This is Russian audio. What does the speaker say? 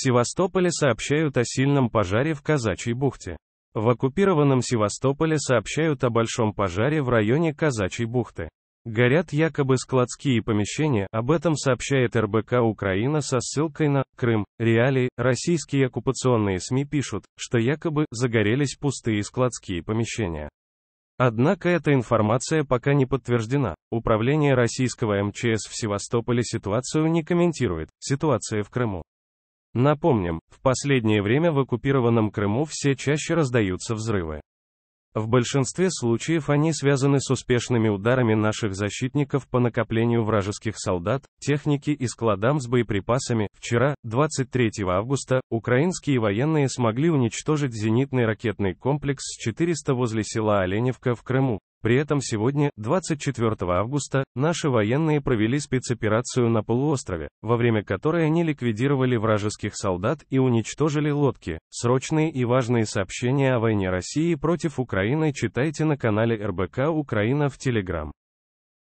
Севастополе сообщают о сильном пожаре в Казачьей бухте. В оккупированном Севастополе сообщают о большом пожаре в районе Казачьей бухты. Горят якобы складские помещения, об этом сообщает РБК Украина со ссылкой на Крым. Реалии, российские оккупационные СМИ пишут, что якобы загорелись пустые складские помещения. Однако эта информация пока не подтверждена. Управление российского МЧС в Севастополе ситуацию не комментирует. Ситуация в Крыму. Напомним, в последнее время в оккупированном Крыму все чаще раздаются взрывы. В большинстве случаев они связаны с успешными ударами наших защитников по накоплению вражеских солдат, техники и складам с боеприпасами. Вчера, 23 августа, украинские военные смогли уничтожить зенитный ракетный комплекс с 400 возле села Оленевка в Крыму. При этом сегодня, 24 августа, наши военные провели спецоперацию на полуострове, во время которой они ликвидировали вражеских солдат и уничтожили лодки. Срочные и важные сообщения о войне России против Украины читайте на канале РБК Украина в Телеграм.